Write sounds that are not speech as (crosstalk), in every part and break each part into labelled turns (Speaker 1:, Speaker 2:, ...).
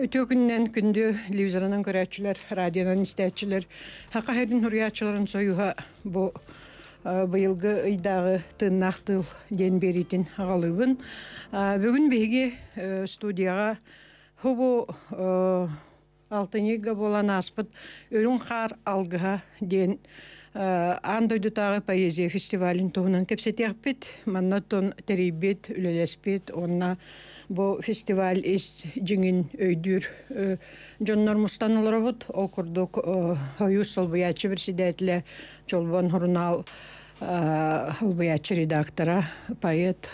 Speaker 1: Ötü gündən gündü televizoradan görətçilər, radiodan istəyətçilər, haqa hərin hürriyatçıların soyuha bu быйылғы ыйдағы ден беритин ағалыбын. Бүгін беге студияға хубу алтынега болан аспыт өрүн қар алгыга ден андойду тағы поэзия фестивалін туғынан кепсетеқпет, маннаттон терейбет, үлелеспет, онна бу фестиваль из жеңін өйдүр э, жоннор мустаныларыбыт ол курдук оюз э, солбуячы председателя э, редактора поэт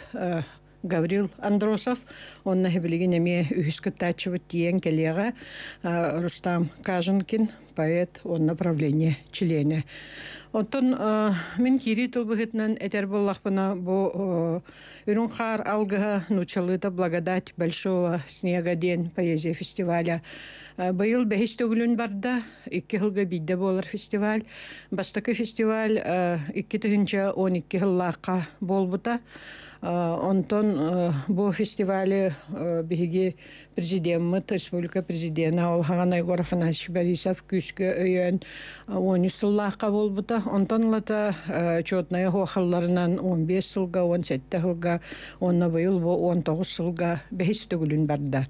Speaker 1: Гаврил Андросов, он на Хебелигинеме Юхискатачева Тиен коллега Рустам Каженкин, поэт, он направление члене. Онтон э, мен кири тулбыгытнан этер боллахпына бу э, үрүн хар алгыга нучалыта благодать большого снега ден поэзия фестиваля. Э, быйыл бәһис төгүлүн барда, икки кылга бидде болар фестиваль. Бастакы фестиваль икки тыгынча икки хыллака болбута. Онтон э, э, бу фестивалі э, биһиги президент республика президента олхаган Айгоров Афанасьевич Борисов күшкө өйөн он сыллаакка болбута. Онтон лата чотная хохалларынан 15 сылга, 17 сылга, онна быйыл бу 19 сылга бехис төгүлүн барда.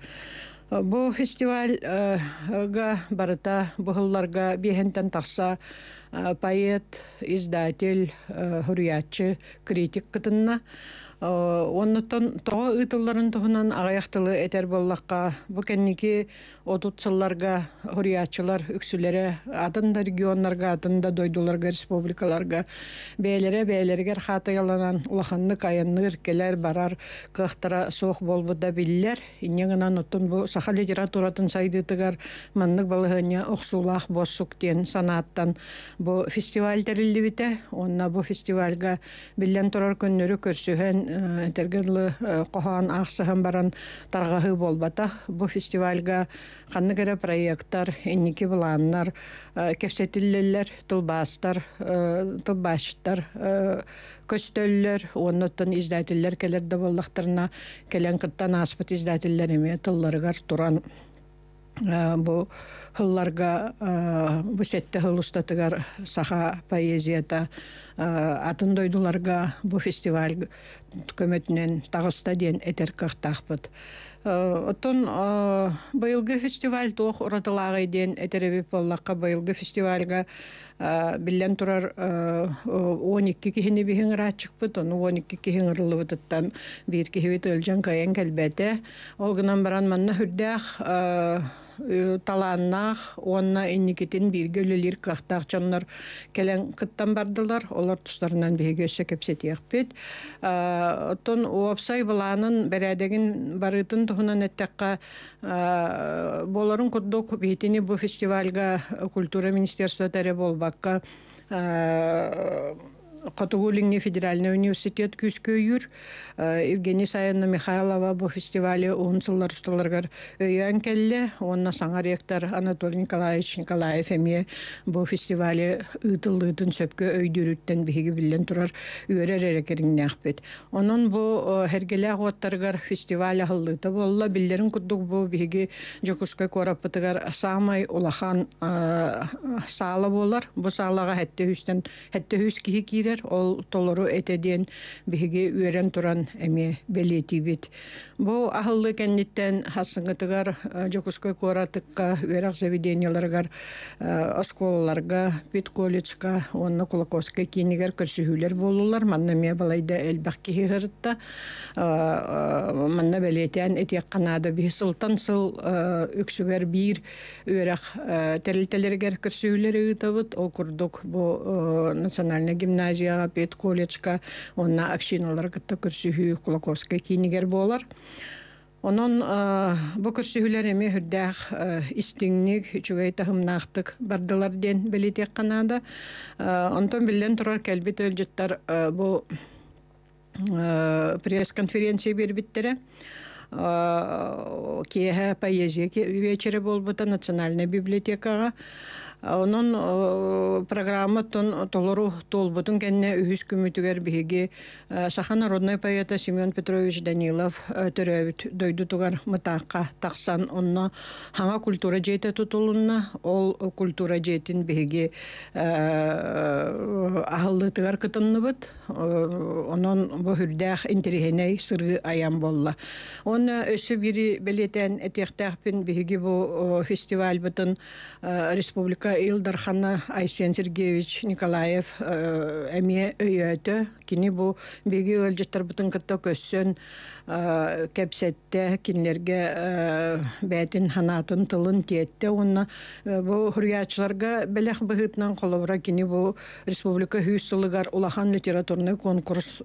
Speaker 1: Бу фестивальга барыта бұғылларға бейхентен тақса поэт, издатель, хұрятчы, критик қытынна. Э, оннуттан тоҕо ыытылларын туһунан агаяхтылы этер боллакка бу кенники отутсылларга хуриячылар үксүлере атында регионнарга да дойдуларга республикаларга бээлере бээлергер хатыяланан улаханны кайынныр келер барар кыахтара суох болбуда биллер иннегынан оттун бу саха литературатын сайдытыгар маннык балыһыня охсулаах боссук диэн санааттан бу фестиваль териллибите онна бу фестивальга биллен турар күннөрү көрсүһөн этергелы э, кохан ахсаһан баран таргаһы болбата бу фестивальга ханны кере проекттар энники буланнар э, кепсетиллелер тулбастар э, тулбаштар көстөллөр оннотон издателлер келерде боллактарына келен кыттан аспыт издателлер эме тылларыгар туран бу хылларга бу сетте саха поэзията Э, атын дойдуларга бу фестиваль көмөтүнөн тагыста диэн этер кыхтахпыт э, Отон э, быйылгы фестиваль тох уратылагы диэн этереби боллакка быйылгы фестивальга билен турар 12 кихини бихин рачыкпыт, ону 12 кихин ырылыбытыттан бир кихибит өлжен кайын келбете. Ол гынан баран манна хүрдях Э, таланнах онна инникитин биргелилер кахтах чоннор келен кыттан бардылар олар тустарынан бегеше кепсетиякпит э, тон уапсай буланын бередегин барытын тухунан эттекка э, боларын курдук битини бу фестивальга культура министерство тере болбакка Котугулинге федеральный университет күскөйүр э, Евгений Саевна Михайлова бу фестивале онсуллар усталаргар өйөн э, келле онна саңа ректор Анатолий Николаевич Николаев эми бу фестивале сөпке сөпкө өйдүрүттен биһиги билен турар үйөрөр эрекериңнеахпет онон бу э, хергеле агуаттаргар фестиваль ахыллыта болла биллерин куддук бу биһиги жокушка корапытыгар самый улахан саала болар бу саалага хэтте хүстен хэтте ол толору этеден биһиги үөрен туран эми белетибит. Бу ахыллы кенниттен хасыгытыгар э, жокускай коратыкка, үөрак заведенияларгар, э, осколаларга, пит колледжка, онны кулаковска кинигер көрсүһүлөр болулар. Манна ме балайда элбак кихи хырытта. Э, манна белетен этек канада бихи сылтан сыл өксүгер бир үөрак терилтелергер көрсүһүлөр ыытабыт. Ол курдук бу национальный гимназия гимназияға бет колледжка онна общиналарга көрсүхүү кулаковский кинигер болар Онон бу көрсүүлөр эми хүрдээх истиңник үчүгэй тахымнаахтык бардылар диэн билитек канаада. Онтон билен турар кэлбит өлжеттар бу пресс-конференция бербиттере. Киэһэ поэзия вечери болбута национальная библиотекаға Онон э, программа тон толору тол бутун кенне үһүс күмүтүгэр биһиги Саха э, народной поэта Семён Петрович Данилов э, төрөбүт дойду туган мытаакка таксан онно культура жете тутулунна ол культура жетин биһиги аһылдытыгар кытыннабыт онон бу хүрдээх интерегеней сыргы аян болла. Он өсү бири белетен этиктэхпин биһиги бу фестиваль бутун республика Илдарханы Илдархана Айсен Сергеевич Николаев әме э, өйәті, кені бұл бегі өлжеттер бұтын кітті көссен Э, кепсетте кинлерге э, бәтин ханатын тылын тиетте онна э, бу хурячыларга белех быгытнан колобра кини бу республика хүйсылыгар улахан литературный конкурс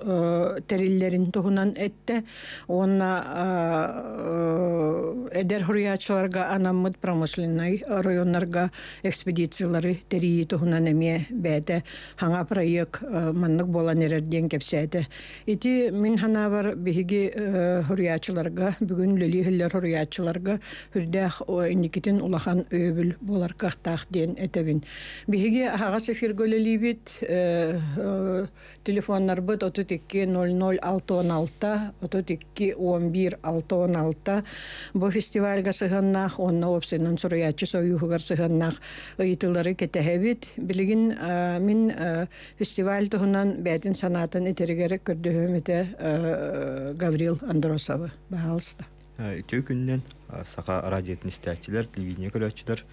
Speaker 1: терилерин туһунан этте онна эдер хурячыларга анаммыт промышленный районнарга экспедициялары терии туһунан эме бәте хана проект маннык болан эрерден кепсәте ити мин ханабар бар биһиги э хөрмәтчилрга бүген Лүләһәлләр хөрмәтчилрга хөрдәх о инде китэн улахан өйбөл болар кахтак дин әтебин. Биге хагас эфир гөләлебит, ээ телефон нарбы тотты 200616, тотты 211616. Бу фестивальга сыгыннах, онныпсыннан сорыйатчы сәүгәр сыгыннах, ителләре кетеһет. билигин э, мин э, фестиваль дөһнән мәдән сәнгатьне терегәрәк күрдәм э, Гаврил Андросовы бағалыста.
Speaker 2: Э, Түй күннен э, сақа радиотын телевидение көрәтчілер.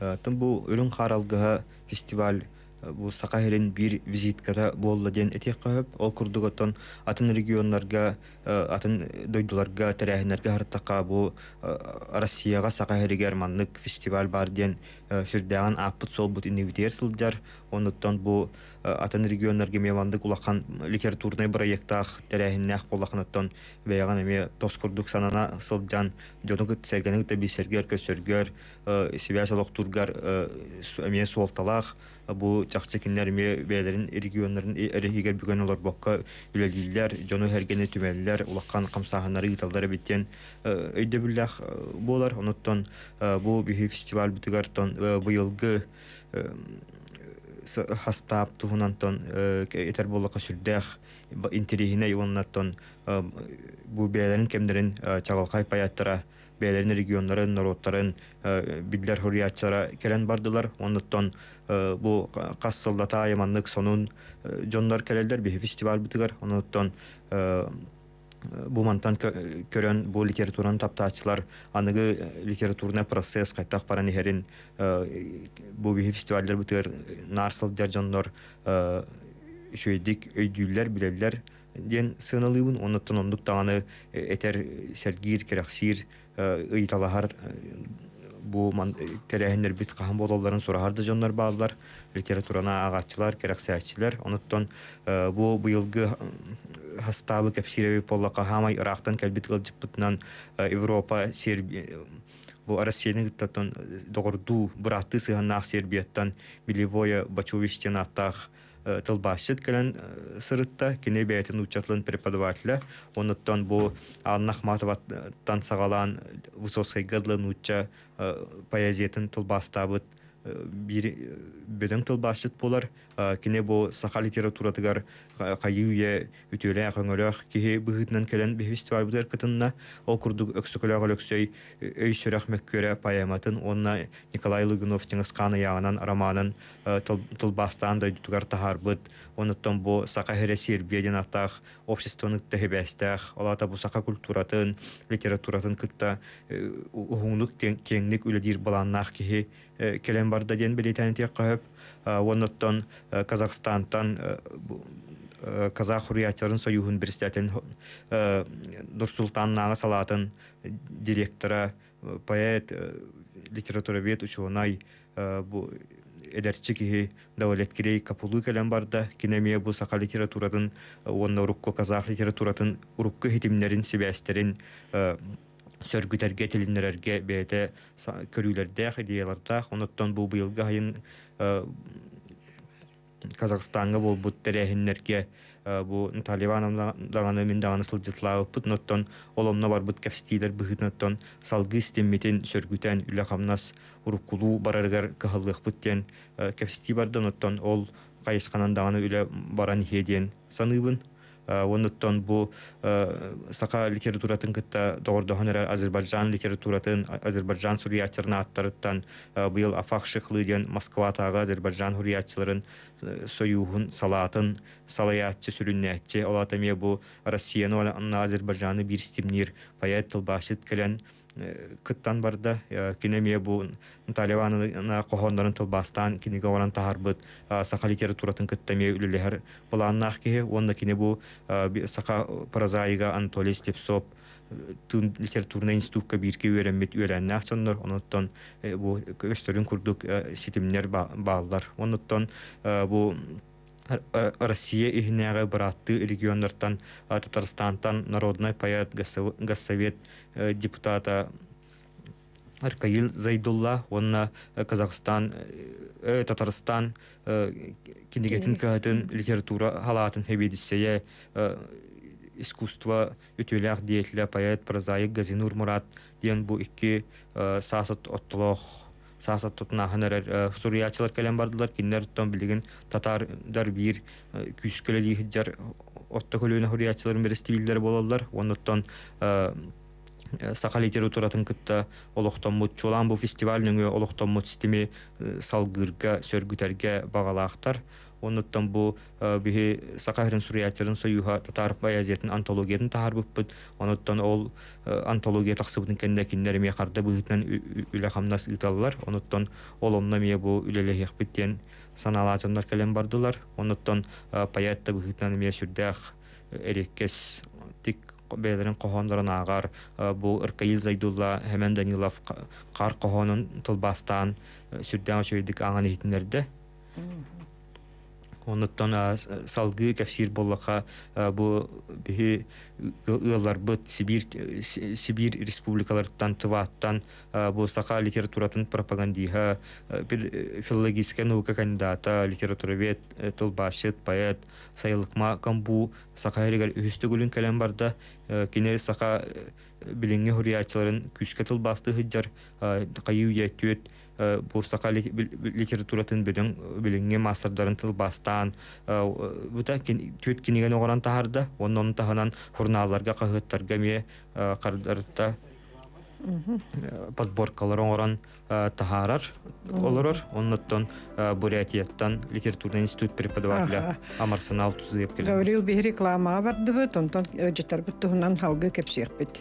Speaker 2: Э, тым бұл үрін қаралғыға фестиваль бұл сакаһерин бир визиткада буолла диэн этих кахып ол курдуготтон атын регионнарга э, атын дойдуларга тэрэһинерге харыттака бу э, россияга сакаһеригер маннык фестиваль бар диэн сүрдээҕин э, ааппыт солбут инибитиер сылдьар онуттон бу атын регионнарга мемандык улахан литературный проекттаах тэрэһиннээх булаханыттон бэйэган эме тос курдук санана сылдьан дьонук сергенек да бисергер көсөргөр себя солоктургар эме суолталаах bu çaqçı kinlər mi beylərin regionların rehiger bugün olar bakka ülədilər, canı hərgəni tümənlər, ulaqqan qamsahınları yitaldara bitən öydə billəx bu olar, onuttan bu bir festival bitigartan bu yılgı hastap tuhunan ton etər bolluqa sürdək бу бәйләрін кемдерін чагылкай паяттыра бәйлерін регионларын, народтарын, биддер хурриятчара келен бардылар. Оннуттан бу қассылдата айманлык сонун жондар келелдер бе фестиваль бытыгар. Оннуттан бу мантан көрен бұл литератураны таптаачылар аныгы литературный процесс кайтак паран ихерин бу бихи фестивальдер бытыгар нарсыл жаржоннор үшөйдик өйдүүлөр билелер ден сыналыбын онуттан ондук таганы этер сергир кераксир ыйталахар бу тереһиннер бит каһан бололларын сураһарда дьоннор бааллар литературана агаччылар керексээчилер онуттон бу быйылгы хастабы кепсиреби поллака хамай ырактан келбит кылжыппытынан европа сербия бу россиянин тотон догорду бураты сыганнаах сербияттан милевое бачовичтен аттаах Э, тылбашчыт кэлэн э, сырытта кине бэйэтин учатлын преподавателя онуттан бу Анна Ахматоваттан э, сагалан Высоцкий гадлын уча поэзиятын тылбастабыт белең тылбашчыт болар кине бу саха литературатыгар кайюе үтөле хаңөлөх кихи быһытынан келен бехвестиваль будар кытынна ол курдук өксөкөлөг өлөксөй өй сөрөх мөккөрө поэматын онна Николай Лыгыновтың сканы ягынан романын тылбастан да дүтүгар тахарбыт онуттан бу саха хере сербияден атах обществону тәһибәстәх олата бу саха культуратын литературатын кытта ухуңлук кеңлик үледир баланнах кихи Э, келен барда ден билетен тек кыһып э, онноттон э, казахстантан казах хуриятерин союхун бирстетин нурсултан нааңа салатын директора поэт литературовед учунай әдәртші эдерчи киһи даулеткирей капулу келен барда кинемия бу сака литературатын онна урукку казах литературатын урукку хитимнерин себястерин сөргүтерге телиннерерге бээте көрүүлөрдеэх идеялардаах онуттон бул быйылга айын э, казахстанга болбут терехиннерге бу э, талибанамдаганы мен даганы сылжытлааппыт ноттон олонно барбыт кепстиилер быхытноттон салгы истеммитин сөргүтен үлахамнас уруккулуу бараргар кыхыллыхпыт диен э, кепсти барды ноттон ол кайысканан даганы үле баран хедиен саныбын Э, онуттон бу э, сака литературатын кытта тогордохонера азербайжан литературатын азербайджан суриятчырынааттарыттан э, быйыл афах шыклы диэн москватагы азербайджан хуриятчыларын союхун салатын салаятчы сүрүннәтчи олатамия бу россияны азербайжаны бир стимнир поэт тылбашыт келен кыттан барда кинемия бу Талибанына кохондарын тылбастан кинеге оран тахарбыт саха литературатын кыттаме үлелер буланнах кихе онда кине бу саха прозаига Анатолий Степсоп тун литературный институтка бирке үйренмет үйреннах соннор онуттан бу көстөрүн курдук ситимнер баалдар онуттан бу Россия иһинээҕи быраатты регионнартан Татарстантан Народный поэт Госсовет депутата Аркаил Зайдулла, на Казахстан, Татарстан кинегетін кәтін литература халатын хебедіссея искусство үтеләк дейтілі поэт прозаик Газинур Мурат ден бу икки сасыт саасат тутнахан эрер суруячылар келен бардылар киннер туттан билигин татардар бир э, күйскеле лихиджар отто көлөөнө хуриячыларын берестибилдер бололлар онноттон э, э, саха литературатын кытта олохтоммут чулан бу фестиваль олохтоммут системе салгырга сөргүтерге багалаактар оннуттан бу э, биһи сакахрин суриятерин союха татар поэзиятын антологиятын тахарбыппыт онуттан ол э, антология тахсыбытын кенде киндер мия карда быһытынан үлехамнас ыталлар онуттан ол онна мия бу үлелехекпит диен саналаатыннар келен бардылар онуттан э, поэтта быһытынан мия сүрдээх эреккес тик бәйләрен қоһонларын ағар бұл ыркаил зайдулла һәмән данилов қар қоһонын тылбастан сүрдән очойдик аңан етінерді онтан салгы кәфсир боллаха бу бихи ыллар бит сибир э, сибир республикалар тантваттан бу саха литературатын пропагандиха э, филологик наука кандидата литература вет э, тулбашет паэт сайлыкма кам бу саха регал үсте гүлен кәлем барда кине саха билинге хөрияччыларын күшкә тул басты хиҗр кайу Э, бұл сақа литературатын білін билинге мастардарын тыл бастан э, бұта төт кинеген оғанан тахарда оннон таханан хурналарга кахыттарга ме кардарта э, подборкалар оңорон тахарар олорор оннаттон бурятияттан литературный институт преподавателя амарсанал деп келді. гаврил
Speaker 1: бир реклама бардыбыт онтон жытарбыт туһунан халгы кепсиэхпит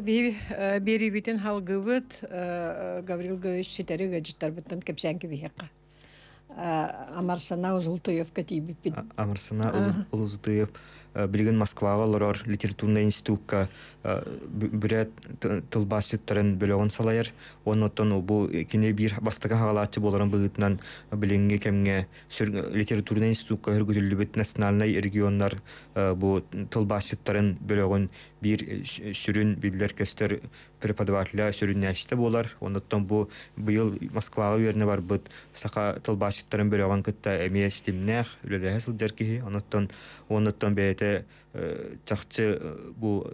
Speaker 1: Бейбі э, беребитин халгыбыт э, э, Гаврил Гаврилович сетери гаджеттар бұттан кепсянки бейеққа. Амарсана узултуев катибиппин.
Speaker 2: Амарсана узултуев. Э, билигин москвага лорор литературный институтка э, бүре тылбасыттарын бөлөгөн салайыр онотон бу э, кине бир бастыга хагалаатчы болорун быгытынан билинге кемге литературный институтка хүргүтүлүбүт национальный региондар бу тылбасыттарын бөлөгөн бир сүрүн билдер кестер преподавателя сөрүннәште болар. Оннан бу быйыл Москвага үерне барбыт бит. Сака тылбашчыктарын бөлөгән кытта эмес тимнәх, үлеле сылдар ки, оннан оннан бәйте э, чакчы э, бу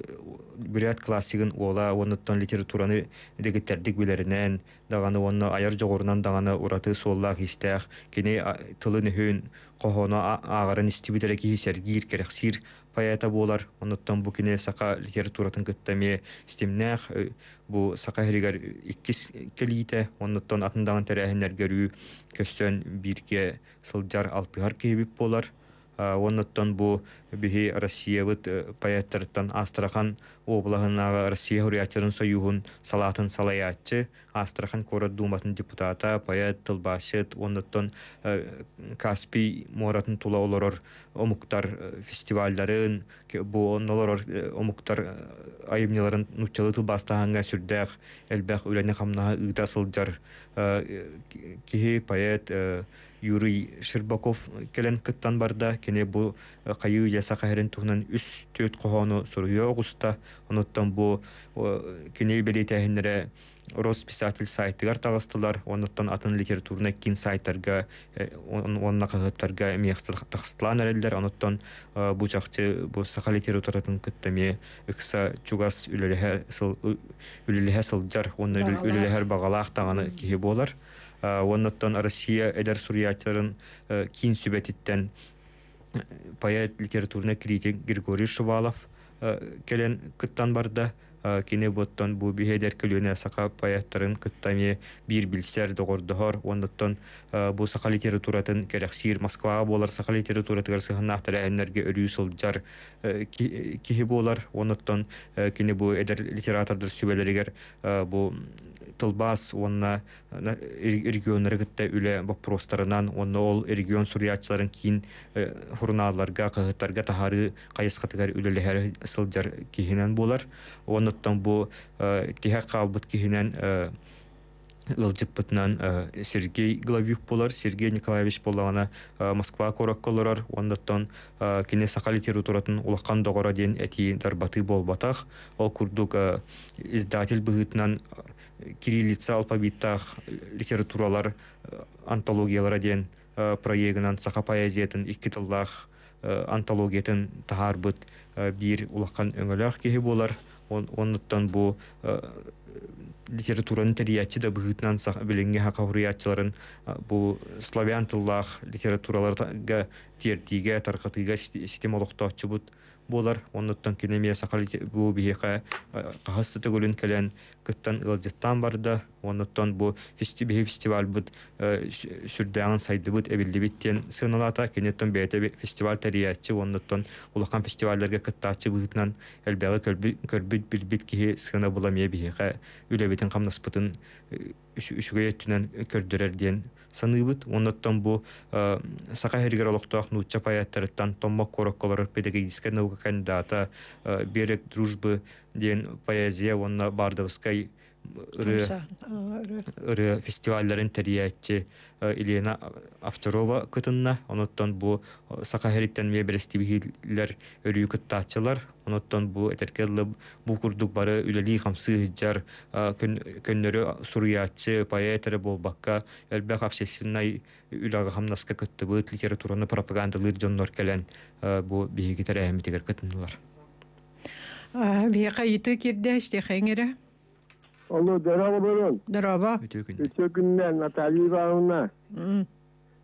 Speaker 2: бүрәт классигын ола, оннан литератураны дигиттердик билеринен, даганы онны аяр жогорунан даганы ураты соллак истәх, кине тылын хөн, кохона агарын истибитереки хисергир керексир, поэта болар онуттан бу кине сака литературатын кыттаме стимнах э, бу сака хиригер иккис келите онуттан атындаган тәрәһинер көрүү көстөн бирге сылжар алтыгар кейбип болар онноттон бу биһи россиябыт э, паяттарыттан астрахан облаһыннағы россия хурятерин союхун салатын салаятчы астрахан кора думатын депутата поэт тылбашыт онноттон э, каспий моратын тула олорор омуктар э, фестивальдарын бу оннолорор омуктар айымнеларын нучалы тылбастаганга сүрдэх элбек үлени камнага ыыта сылдьар киһи поэт Юрий Шербаков келен кыттан барда кене бу э, кайы яса кахерин туһунан үс төт кохону суруя огуста оноттан бу э, кене белетәһинере Рос писатель сайтыгар тағыстылар, оныттан атын литературна кин сайттарга, э, онна қағыттарға мияқсыр тақсытлан әрелдер, оныттан бұл жақты бұл сақа литературатын күттіме үкса чугас үліліхә сылджар, оны үліліхәр бағалақ тағаны кейі болар. Э, оннаттан россия эдер сурьятарын э, кин сүбетиттен э, поэт литературный критик григорий шувалов келен кыттан барда кине боттон бу бихедер күлүнә сака паяттарын кыттаме бир билсер догордохор оннаттон бу сака литературатын келексир москвага болар сака литератураты гарсыгына тәрәһеннәргә өрүү сылжар киһи болар оннаттон кине бу эдер литератордор бу тылбас онна регион рыгытта үле вопростарынан онна ол регион сурьячларын кин э, хурналарга кыгытарга тахары кайыскатыгар үлелехер сылдар кихинен болар оннаттан бу тиха э, калбыт кихинен э, ылжыппытынан Сергей Главюк болар, Сергей Николаевич болағына Москва көрек көлірар, ондаттан кене сақалы территоратын ұлаққан доғыра ден әтейін дарбаты бол батақ. Ол күрдік ыздатель бұғытынан кириллица алфавиттах литературалар э, антологиялар ден э, проегынан саха поэзиятын икки тыллах э, антологиятын тахарбыт бир улаккан өңөлөх кеһи болар оннуттан бу литератураны тәрияти да саха билеңге билинге хакавриятчыларын бу славян тыллах литератураларга тиертиге таркатыга системалыктоочубут болар оннуттан кинемия саха бу биһиха кахасты төгөлүн келен кыттан ылдыттан барды. Оныттан бу фестиваль э, фестиваль э, бу сүрдәң э, сайды бу әбелде биттен сыналата кенеттан бәйтәбә фестиваль тәриятчи оныттан улыкан фестивальләргә кыттачы бугыткан әлбәгә көрбит бит бит ки сына була мия бихә. Үле битен камнасбытын үшүгә төнән көрдөрәр дигән саны бит оныттан бу сага һәргә алыктак ну чапаяттардан томма корокколары педагогик диска наука кандидаты берек дружбы дин поэзия онна бардовской э, ры ры фестивальләрен тәрияәтче э, Елена Авторова кытынна оноттан бу э, сака хәриттән мебелсти бихилләр өрүк тачылар оноттан бу этеркәлле бу курдук бары үлели хамсы җар көн көннәре сурыячы поэтер бул бакка әлбә хафсисинай үләге хамнаска кытты бу литератураны пропагандалы җоннор кәлән бу бихигитәр әһәмиятегә кытындылар
Speaker 1: Века иту кирдеште хенгере. Алло, здорово,
Speaker 3: Барон. Здорово. Өтөкүннен Наталья Ивановна.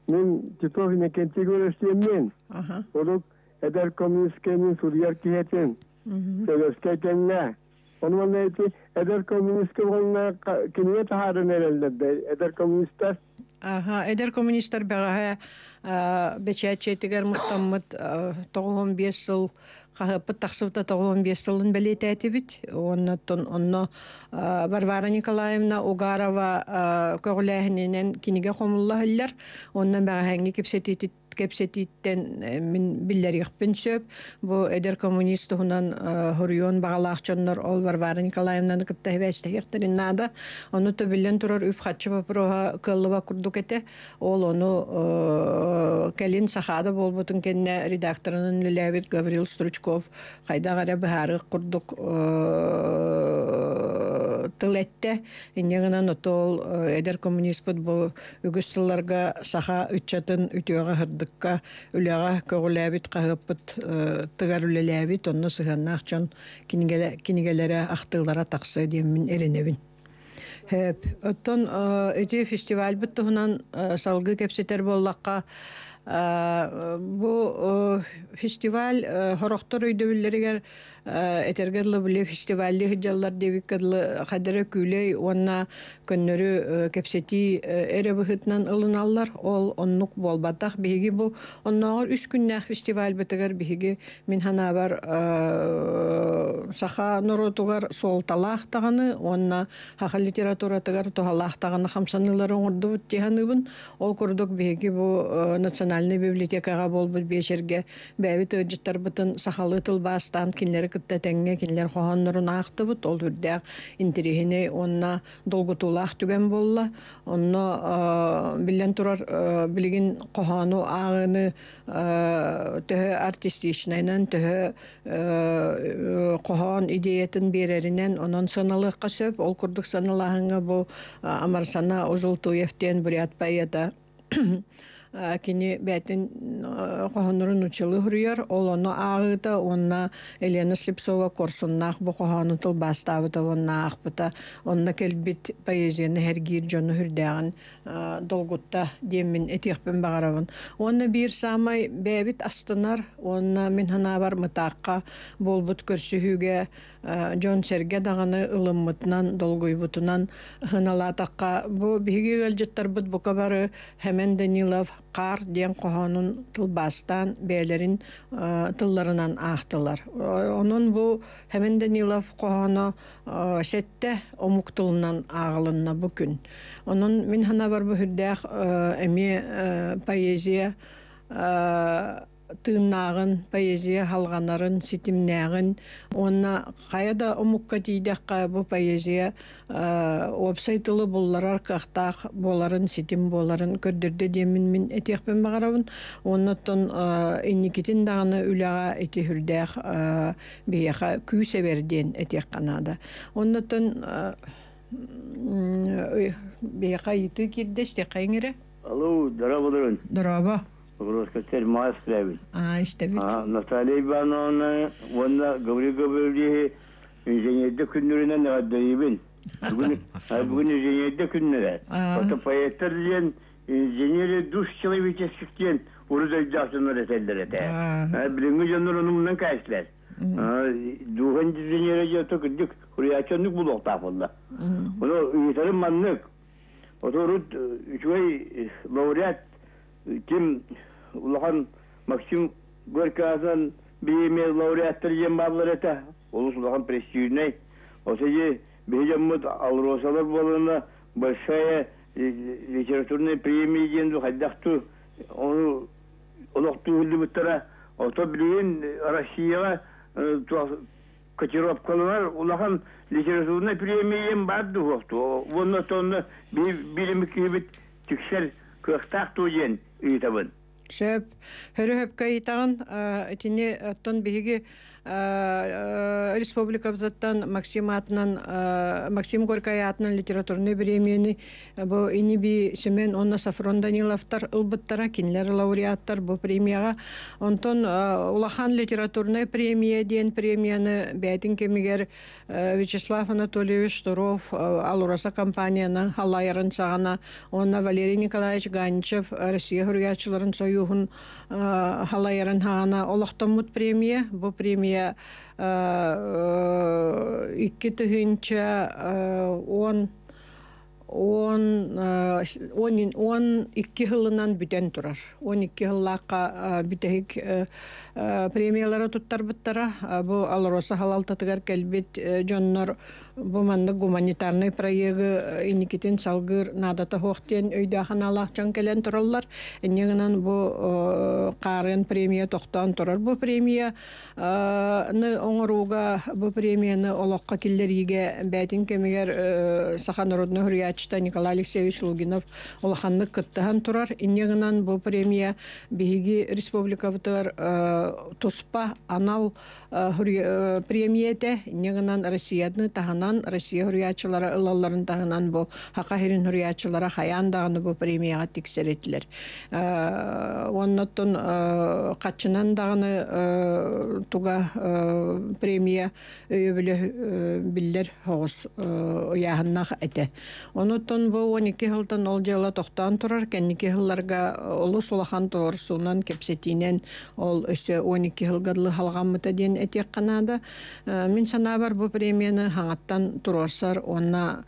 Speaker 3: Мен Титовина кентигөрөштеммен. Ага. Олук эдер коммунисткенин сурьяр киетен. Сөйлөшкекенне. Onun neydi? Eder komünist kılığına kimiye taharın elinde Eder komünistler.
Speaker 1: Aha, eder komünistler bana beçet çetiger mustammet 95 yıl хаһыппыт тахсыбыта тоғон бес жылын бәлетәтибит оннотон онно Варвара Николаевна Угарова көгүләһинен киниге хомулла хиллер оннан бәһәңге кипсетитит кепсетиттен э, мин биллерихпин сөп бу эдер коммунист хунан хорюон багалаахчоннор ол варвара николаевнаны кыптахвестехтериннада ону төбиллен турар үп хатчы бапрога кыллыва курдук эте ол ону э, келин сахада болбутун кенне редакторунун лилевит гаврил струч Пучков хайдагара быһары курдук э, тыл этте иннегынан отол э, эдер коммунист бу үгүс тылларга саха үтчатын үтөөгө хырдыкка үлөгө көгүлэбит кагыппыт э, тыгар үлелэбит онно сыганнаах чон кинигелере ахтыллара таксы диэммин эренебин Хэп, оттон эти фестиваль бит салғы салгы кепсетер боллаққа Э, э, бу э, фестиваль хорохтор үйдөбүлләргә этергерлы биле фестивальли хыджаллар дебик кыдлы онна көннөрү э, кепсети эре быхытнан ылыналлар ол оннук болбатах биһиги бу онногор үч күннәх фестиваль бетигер бииги мин э, саха норотугар солталах таганы онна хаха литература тагар тохалах таганы хамсанылары тиханыбын ол курдук бииги бу э, национальный библиотекага болбут бешерге бэбит ыджыттар бытын сахалы тылбаастан кытта тәңге келер хоһоннорун аахтыбыт ол үрдәк интрихине онна долгутулаах түген болла онно э, билен турар э, билигин кохону аагыны э, төһө артистичнайнан төһө кохоон идеятын береринен онон саналыакка сөп ол курдук саналааһыңа бу амарсана ужултуевтен бурят поэта кини бәтін қоғонырын учылы ғыруяр, ол оны ағыта, онна Елена Слепсова корсуннақ бұ қоғоны баставы да онна ақпыта, онна келбит поэзияны әргейір жоны хүрдәғін долгутта демін әтеқпен бағарауын. Онна бир самай бәбіт астынар, онна мен хана бар мұтаққа болбут көрсіхуге, Джон Серге дағаны ылыммытынан, долгуйбутынан хыналатаққа. Бұ бігі өлжеттар бұт бұқа бары Хәмен Данилов, қар ден қоғанын тылбастан бәлерін тылларынан ақтылар. Оның бұл хәмен Данилов қоғаны сәтті омук тылынан ағылынна Оның мен хана бар бұл әме поэзия тыыннағын поэзия халганарын ситимнәғын онна қаяда умукка тиидаққа бу поэзия опсайтылы э, булларар кахтах боларын ситим боларын көрдірді демин мин этехпен бағарабын оннотон э, инникитин дағаны үләға эти хүрдәх бияха күйсеберден этех канада оннотон бияха ити э, кирдеште алло здорово здорово
Speaker 3: Groskateri Maastravi.
Speaker 1: А, işte bütün.
Speaker 3: (laughs) Ha, Natalia Ivanovna, onda Gavri Gavrili, İnjeniyette künlerinden ne kadar iyi bin. Bugün, ha, bugün injeniyette künlere. Fotopayetler diyen, injeniyeri duş çalışıcısı diyen, Uruz Öcahtınlar eserler ete. Birinci canlar onunla kaçlar. Hmm. Duhan düzenyere yatık dik, huraya çandık bu nokta funda. Onu insanın manlık. O da Rut, kim улахан Максим Горькасын беймел лауреаттар ем баблар әті. Олыс улахан престижнай. Осы же бейджаммыд алросалар болына большая литературная премия генду хаддақту. Оны олақту хүлді бұттара. Ото білейін Россияға котировкалар улахан литературная премия ең барды оқты. Оны тонны білімі кейбіт түксер көқтақ туген үйтабын.
Speaker 1: шәп һөрөһөпкә итәген тине оттон биһиги Э, э, республикабыздан Максим атынан э, Максим Горький атынан литературный премияны бу иниби семен онна Сафрон Даниловтар ылбыттара кинлер лауреаттар бу премияга онтон улахан литературный премия ден премияны бәйтин кемигер Вячеслав Анатольевич Туров алураса компанияны халайырын сагана онна Валерий Николаевич Ганчев Россия гурячыларын союхун халайырын хана олохтомут премия бу премия Дания икки түгүнчө он он э, он он икки хылынан бүтен турар он икки хыллаакка э, битехик э, премиялары туттарбыттара бу алроса халалтатыгар келбит жоннор буманны гуманитарный проегі э, иникитин салгыр надата хоқтен өйдахан алақчан келен тұралар. Негінен бу қарын э, премия тоқтан турар э, бу премия ны оңыруға бу премияны олаққа киллериге бэтин кемигер саха народный Хурячта Николай Алексеевич Лугинов олаханны кыттыхан тұрар. Негінен бу премия республика республикавтыр туспа анал премияте негінен россияны тағаны дагынан Россия хурячылары ылалларын дагынан бу хака хирин хурячылары хаян дагыны бу премияга тиксереттилер. Э, Оннаттан э, катчынан дагыны э, туга премия өйөбүлө биллер хогус уяхыннах эте. Оннаттан бу 12 жылдан ол жала тохтан турар, кенники жылларга олу солахан торсунан кепсетинен ол өсө 12 жылгарлы халгамыта ден этек канада. Мен бар бу премияны хаңатта тутан туросар онна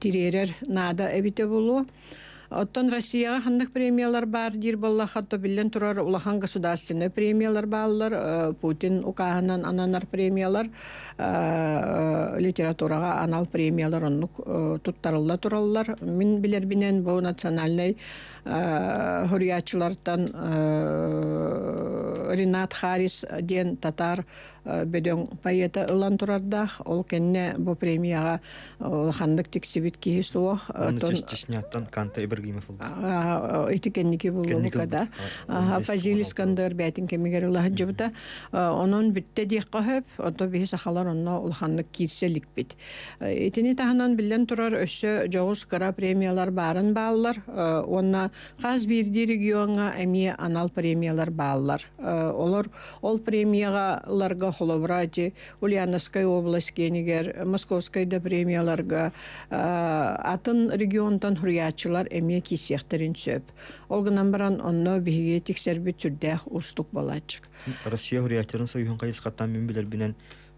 Speaker 1: тиререр нада эбите булу. Оттон Россияға хандық премиялар бар дир болла хатта билен турар улахан государственный премиялар баллар Путин укаһынан ананар премиялар литературага анал премиялар оннук туттарылла тураллар. Мин билер бинен бу национальный хорячылардан э, э, Ринат Харис ден татар э, бөдөң поэта ылан турардах ол кенне бу премияга хандык тексибит киһи суох
Speaker 2: тон канта ибргимов
Speaker 1: ити кенники булгада фазил искандер бәтин кемигер улаһа жыбыта онон бүтте диэк кахып ото биһи сахалар онно ол хандык кирселик бит итини таһынан билен турар өссө жогус кыра премиялар баарын бааллар онна қаз бирди регионға әме анал премиялар баалар. Ә, олар ол премияларға холобрати, Ульяновская область кенигер, Московская да премияларға ә, атын региондан хурячылар әме кисехтерін сөп. Олғынан баран онно бігеге тексербі устук болады.
Speaker 2: Россия хурячыларын союын қайыз қаттан мен бінен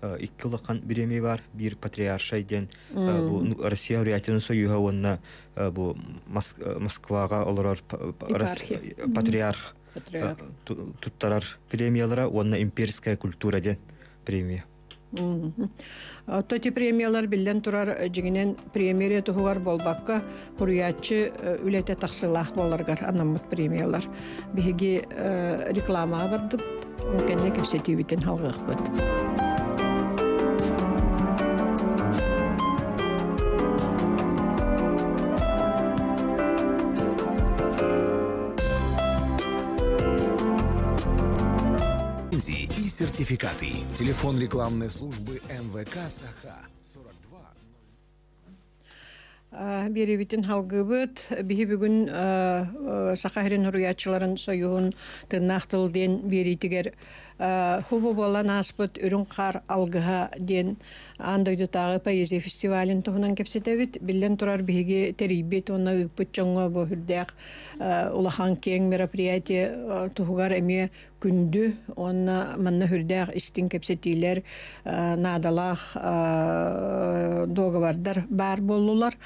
Speaker 2: Э, икки улахан биреми бар бир патриарша ден э, бу Россия Урятин Союза онна э, бу Москвага олорор патриарх туттарар премиялара онна имперская культура ден премия
Speaker 1: Тоти премиялар билден турар жигинен премия тугар болбакка хуриятчы үлете тахсылах боларгар анаммыт премиялар. Биһиги реклама бардып, кенне кепсетибитен халгыхбыт.
Speaker 3: сертификаты. Телефон рекламной службы
Speaker 1: МВК «Саха» 42. Э, Беребитин халгыбыт биһи бүгүн э, э, сахарин хуруячыларын союун тыннахтыл ден беритигер хубу болан аспыт үрүн кар алгыха ден андойду тағы поэзия фестивалин туһунан кепсетебит биллен турар биһиги терийбит уна ыппытчоңо бу хүрдээх ә, улахан кең мероприятие ә, туугар эми күндү онна манна хүрдээх истин кепсетиилер ә, наадалаах договордар баар боллулар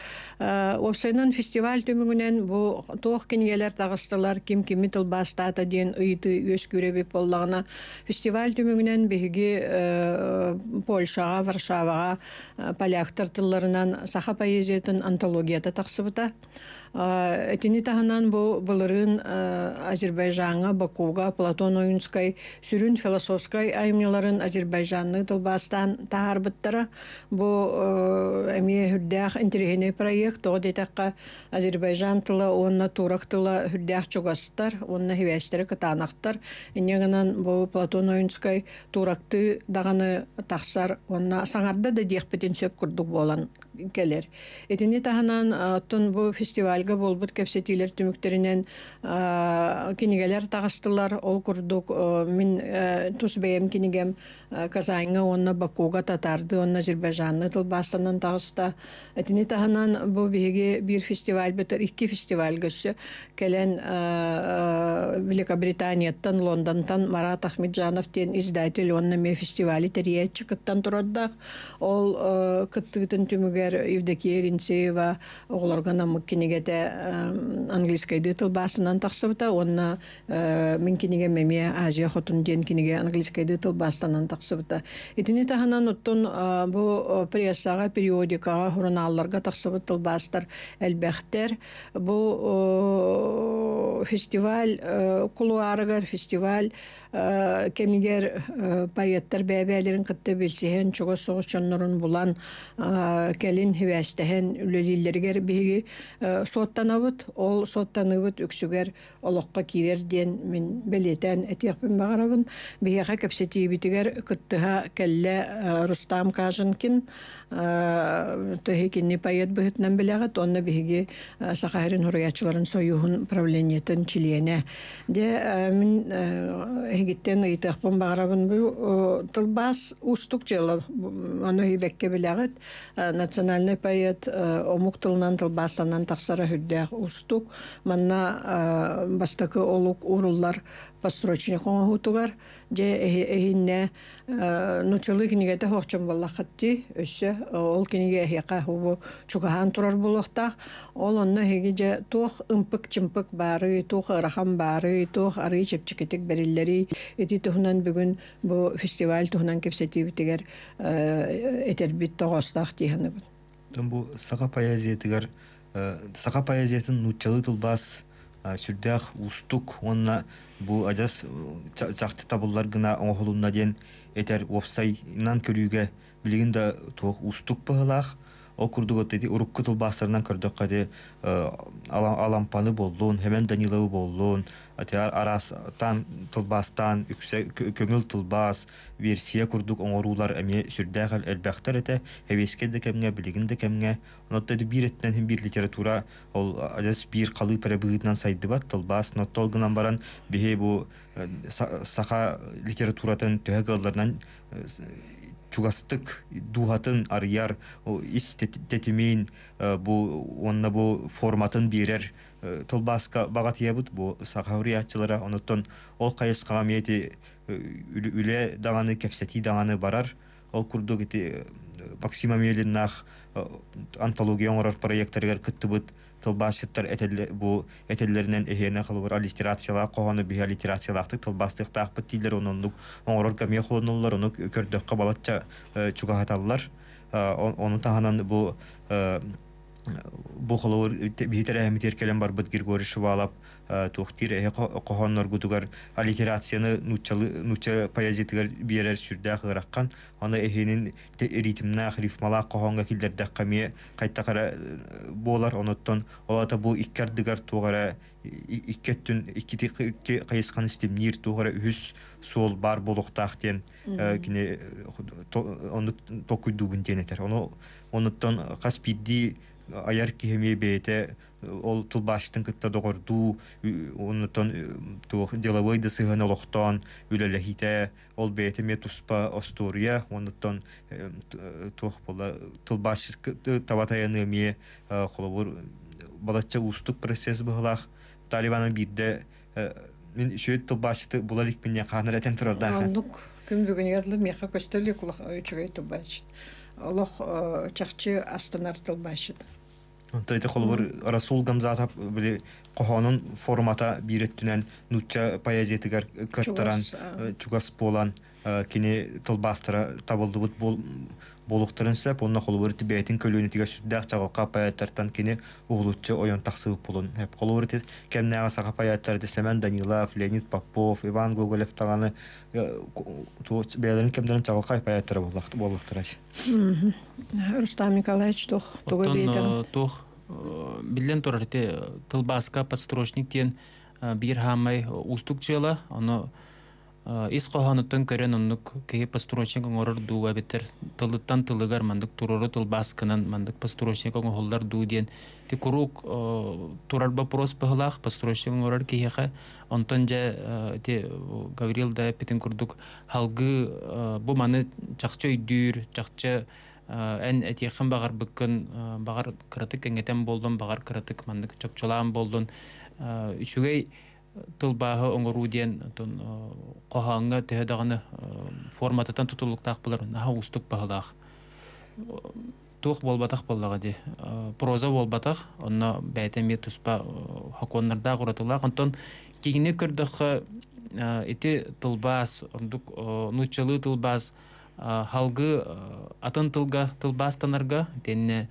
Speaker 1: фестиваль төмүгүнен бу туох кинигелер тагыстылар ким кими тылбаастаата диэн өш үөс күребип боллагына фестиваль төмүгүнен биһиги польшага варшава каваға э, поляктар тылларынан саха поэзиятын антологията тақсыбыта Этини таһанан бу былырын Азербайжанга, Бакуга, Платон оюнской сүрүн философской аймыларын Азербайжанны тылбаастан таарбыттара Бу эми хүрдәх интерехине проект одетакка Азербайжан тылы онна турак тылы хүрдәх чугастар, онна хивәстәре катанактар. Инегеннән бу Платон оюнской туракты даганы тахсар, онна саңарда да диэхпетин сөп курдук болан келер. Этини таһанан тун бу фестиваль алга болбут кепсетилер түмүктеринен кинигелер тағыстылар ол курдук мин э, тус бэем кинигем э, казанга онна бакуга татарды онна Азербайжанны тылбастанан тагыста этини танан бу биһиги бир фестиваль бетер икки фестиваль гөсө келен э, великобританияттан лондонтан марат ахмеджанов тен издатель онна ме фестивали териетчи кыттан ол кыттыгытын түмүгер евдокия ринцеева оголорга намык те английский дете басынан тахсыбыта онна э, меме азия хотун ден киниге английский дете бастанан тахсыбыта итини таханан оттон э, бу э, прессага периодикага журналларга тахсыбытыл бастар элбехтер бу фестиваль кулуарыгар фестиваль Э, кемигер э, паятыр бәбәләрен кытты бисен чуга согычнырын булан э, келин хевәстәһен үлеләргә биге соттанавыт ол соттанывыт үксүгәр олоққа кирер ден мин билетен әтиек бен багарабын биге хакәпсәтиге битгәр кытты келле рустам кажынкин Э, тоһигин не пайет быһытнан беләгәт онна биһиги э, сахарин хуруячыларын союхун правлениетин чилене де э, мин эгиттен ыйтахпын баграбын бу тылбас устук жылы. аны хибекке национальный поэт омук тылынан тылбастанан тахсара хүддәх устук манна бастакы олук уруллар построчне хонго хутугар же эйне э, ночолы кинеге та хочм балла хатти өсө э, ол кинеге яка хубу чугахан турар булохта ол онно хеге же тох ымпык чимпк бары тох рахам бары тох ары чепчикетик берилдери эти тохнан бүгүн бу фестиваль тохнан кепсетип тигер э, этер бит тогостак тиганы
Speaker 2: бу сага поэзия тигер сага поэзиятын нучалы тулбас сүрдөх устук онна бу адас чахты э, табыллар гына оңохолунна ден этер нан көрүүгэ билигин да туох устук ол курдуготти урукку тулбаастарынан көрдөккади э, алампаны боллун хемен данилову боллун арастан тылбастан көңүл тылбас версия курдук оңорулар эме сүрдәгәл әлбәхтәр әтә һәвеске дә кемгә билеген дә кемгә бир литература ол адес бир калы пәрәбігітнан сайды бат тылбас баран бихе бу э, саха литературатын төһәгәлләрнән э, чугастык дуһатын арыяр ис тетимейин э, бу онна бу форматын берер э, тылбаска багат ябыт бу сахавриятчылара онуттон ол кайыс кагамияти э, үле даганы кепсети даганы барар ол курдук Максима Мелиннах антология э, оңорар проекттерге кеттибет тылбаштыр этел бу этелдерден эйене кылып ара литерациялар кагыны бе литерациялар тык тылбастык тақ бит онундук оңорар камия холонулар уну көрдөк кабалатча э, чуга хаталлар э, таханан бу бу холор бе терем келем бар бит гыргоришу алып Э, тухтир эхе кохоннор гутугар аллитерацияны нучалы нуча поэзитгар биерер сүрдэ хыраккан аны эхенин ритмна рифмала кохонга килдер дэ камие кайта кара э, болар онуттон олата бу иккер дигар тугара иккеттүн иккити икке кайыскан истим нир тугара үс суол бар болуктах ден э, кине онук токуй дубун денетер оно онуттон каспидди аяр кемие бете ол тулбаштын кытта догорду онутон деловой да сыгын олохтон үлелехите ол бетиме туспа остория онутон э, э, туох бола тулбаш ме холобур балача устук процесс быхлах талибанын бирде э, мен үшөйт тулбашты булалик мине каныр этен турарда
Speaker 1: онук күн бүгүн ярлы меха көстөлүк үчөгөй тулбашыт олох чакчы астанар тулбашыт
Speaker 2: Тойты холбор Расул Гамзата биле кохонун формата биреттүнен нуча поэзиятыгар көрттаран чугас болан кине тылбастыра табылды бут бол болуқтырынса бунна хол бер тибетин көлүнү тиге сүддә чагы капаяттардан кини уулучча оюн тахсып булын. Хәп хол бер тез кемне агаса капаяттар дисемен Данилов, Леонид Попов, Иван Гоголев тағаны, э, туч белән кемдән чагы капаяттар булды. Болуқтырыш.
Speaker 1: Рустам Николаевич тох тога бейтер. Э,
Speaker 4: тох э, билен торырте тылбаска подстрочник дигән бир һәммәй устукчылар, аны Э, Ис қоһаныттан көрен оннук кеһи пастрочник оңорор дууга биттер тылыттан тылыгар мандык турору тыл баскынан мандык пастрочник оңолдар дуу диен ти курук э, турар вопрос пыхылах пастрочник оңорор кеһиха онтон жа э, ти гаврил да питин курдук халгы бу маны чакчой дүүр чакчы ән әтиқын бағар бүккін бағар кыратык эңетен болдың, бағар кыратык мандық чопчолаан болдың. Үшігей, тылбаһы оңору диэн тон э, қоһааңга тэһэдаҕына формататан тутуллуктаах булар наһа устук баһылаах туох болбатах боллаға ди э, проза болбатах онно бәйтеме туспа э, хоконнардаах уратылаах онтон кигине көрдөхө ити тылбаас ондук нучылы тылбаас халгы атын тылга тылбаас танарга тенне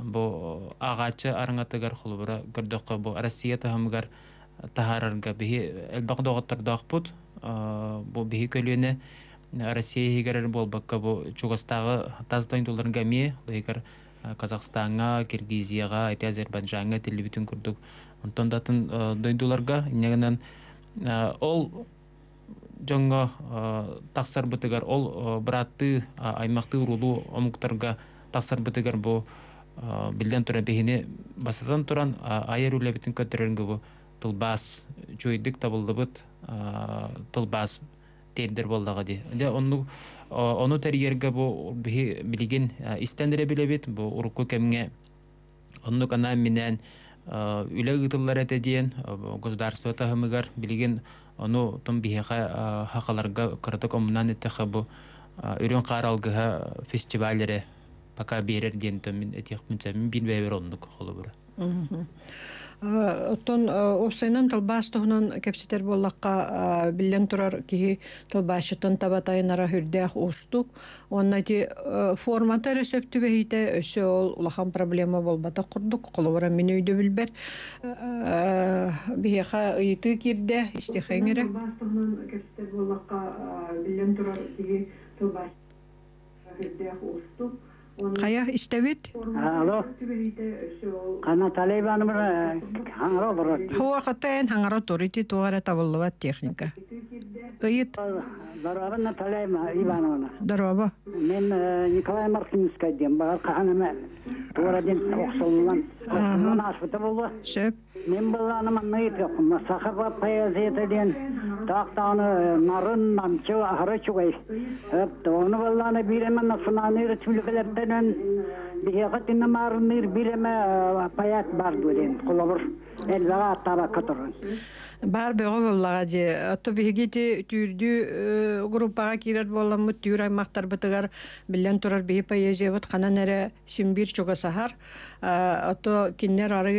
Speaker 4: бу агачы арыңатыгар холубура көрдөхө бу россия тахамыгар таһарарга биһи элбак доҕоттордоохпут бу биһи көлүөне Россия хигерер болбакка бу Чугастагы таздойн дуларга ми лыгар Казахстанга, Киргизияга, эти Азербайджанга тилли бүтүн курдук. Онтон датын дойдуларга негенен ол жоңго таксар бытыгар ол братты аймакты урулу омуктарга таксар бытыгар бу билден тура бехине басатан туран айыр үлебитин көтөрөнгө бу тылбас жойдык табылдыбыт бит тылбас тендер болдугу ди. Энди аны аны тергерге бу билеген истендере беле бит бу урукка кемге аны кана менен үлөгү тыллар эте диен государство тагымыгар билеген аны тун бихе хакаларга кырдык омнан эте ха бу үрөн каралгыга фестивалдере пока берер дентөмүн эте хүмсем бин бай бер ондук холу
Speaker 1: Э, оттон э, офсайнан талбаастыгынан кепситер боллакка э, билен турар киһи талбаащытын табатайынара хүрдээх устук уонна ти форматы рецепти бейте өсө ол улахан проблема болбата курдук колобора мен үйдө билбер биха ыйыты кирде истихеңере Хая истәбит. Алло. Кана талибаны мы э, хаңра барат. Хуа хатаен хаңра торити тугара табыллыва техника. Тыит. Дарабана талайма Иванова. Дараба. Мен э, Николай Мартынскай дим, бага хана мен. Тугара дим оксолман. Ана ашыта булды. Шеп. Мен баланы мен э, мәйт якын, сахар ва паязет дим. Тактаны марын мамчы ахры чугай. Хәп, тоны баланы биремен сынаны ретүлгәләптә 那。бихеха намарын мир билеме паят бар дурен кулабыр элбага таба которун бар бего боллага же отто бихигити түрдү э, группаға кирер боллам мут түр аймактар бытыгар билен турар бихи поэзия вот кана нере симбир чуга сахар отто э, киннер ары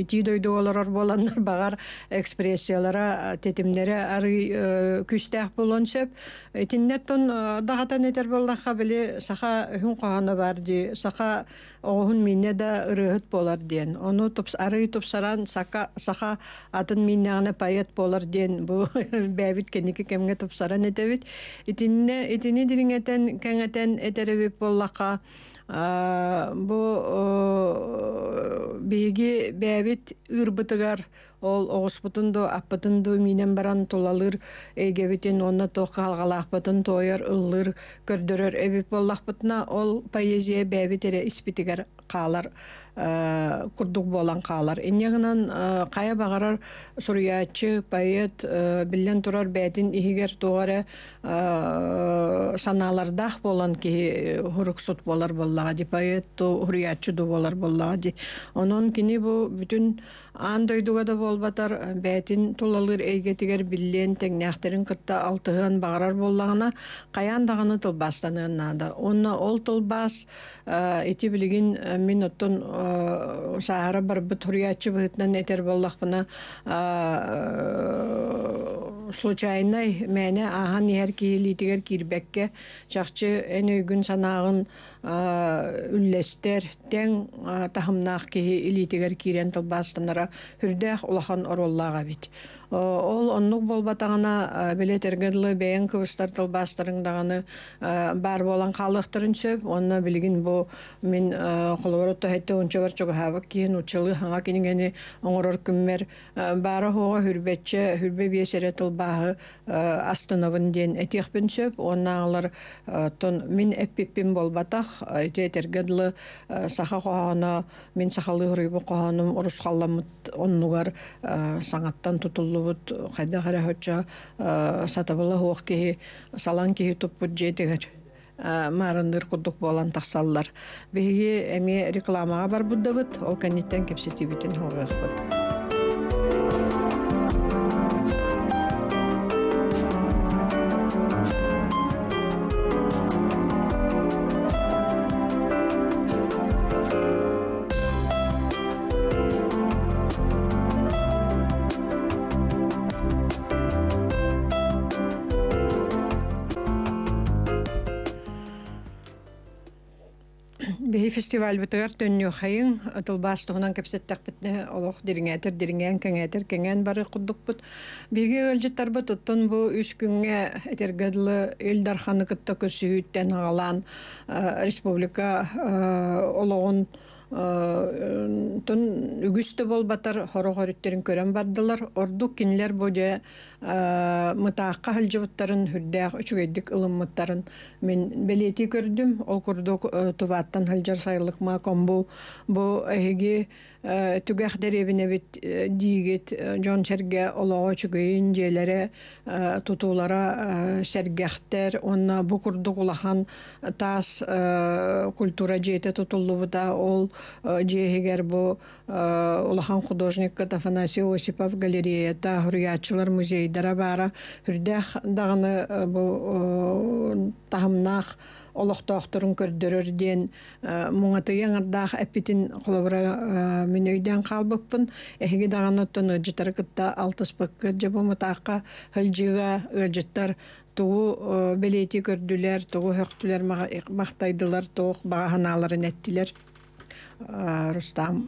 Speaker 1: ити э, дойду олорор боланнар бағар экспрессиялара тетимнере ары күстэх болон сеп тиннеттон дагатан этер боллаха били саха хүн кохана бар ди саха саха огун дә да рыт болар ден. Ону топ ары топ саран саха атын мине гана пайет болар ден. Бу (laughs) бәбит кенеке кемге топ саран итәбит. Итинне итине диреңетен кәңәтен этәребе бу беги бэбит ырбытыгар ол оғыспытынду аппытынду минен баран тулалыр эгебитин онна тоқ алғалақпытын тойыр ыллыр көрдөрөр эбип боллақпытына ол поэзия бәбит эре қалар Э, курдук болан каалар. Иннегынан э, кая багарар суруячы, поэт билен турар бәдин ихигер тугары э, санаалардах болан ки хуруксут болар боллага ди, поэт туруячы ду болар боллага Онон кини бу бүтүн Андойдуга да болбатар э, бэтин тулалыр эйгетигер биллен теңнәхтерин кытта алтыгын бағарар боллагына каян дагыны тылбастанын Онна ол тылбас эти билигин э, мен оттон э, сахара бар бит бытынан этер боллах случайнай мәне ахан иһэр киилиитигер киирбекке чахчы эн үйгүн санаагын үллестер тең тахымнаах киһи илиитигер киирен тылбаастынара хүрдээх улахан ороллаға бит ол оннук болбатагана э, билеттерге эргедылы бэйен кыбыстар тылбаастырыңдаганы э, бар болан калыктырын сөп онна билигин бу мен э, холоворотто хетте онча бар чогахабык кийин учылы хаңа кинигени оңорор күммер баары хога хүрбетче хүрбе биесере тылбаахы астынабын диэн этиэхпин сөп алар тон мин эппиппин болбатах ите этергедылы саха кохоно мин сахалы хурыйбы кохоном урускалламыт оннугар саңаттан тутуллу қайда хайда харахоча сатабала хуох кихи салан кихи туппут жетигер маарындыр курдук болан таксаллар биһиги эми рекламага барбуддабыт ол кенниттен кепсетибитин фестиваль бытыгар төннү хайын ытылбас тугунан кепсеттак битне э, олох дириңэтер дириңэн кеңэтер кеңэн бары куддукбут биге ылжыттарбыт бу үч күнгө этергедылы ил дарханы кытта көсүүттен агалан э, республика э, олоғын тон үгүстө болбатар хоро хоруттарын көрөн бардылар ордук кинилер боже Э, мытаа кахал жоттарын хүрдэх үчүгэдик ылым мен белети көрдүм ол курдук э, туваттан хал сайлык ма комбо бу эге э, түгэх бит дигит жон серге олоо үчүгэйин желере тутуулара сергехтер онна бу курдук улахан тас культура жете тутулууда ол жегер бу улахан художник катафанасио сипав галерея та хурячлар музей дойдара бара хүрдэх дагыны э, бу э, тахымнах олохтоохторун көрдөрөр диэн муңатыйан ардах эпитин холобура э, мүнөйден калбыппын эхиги даганоттон ыжытар кытта алтыспыккы жабоматаакка хылжыга ыжыттар тугу белейти көрдүлер тугу хөктүлер мактайдылар туг багаханааларын эттилер рустам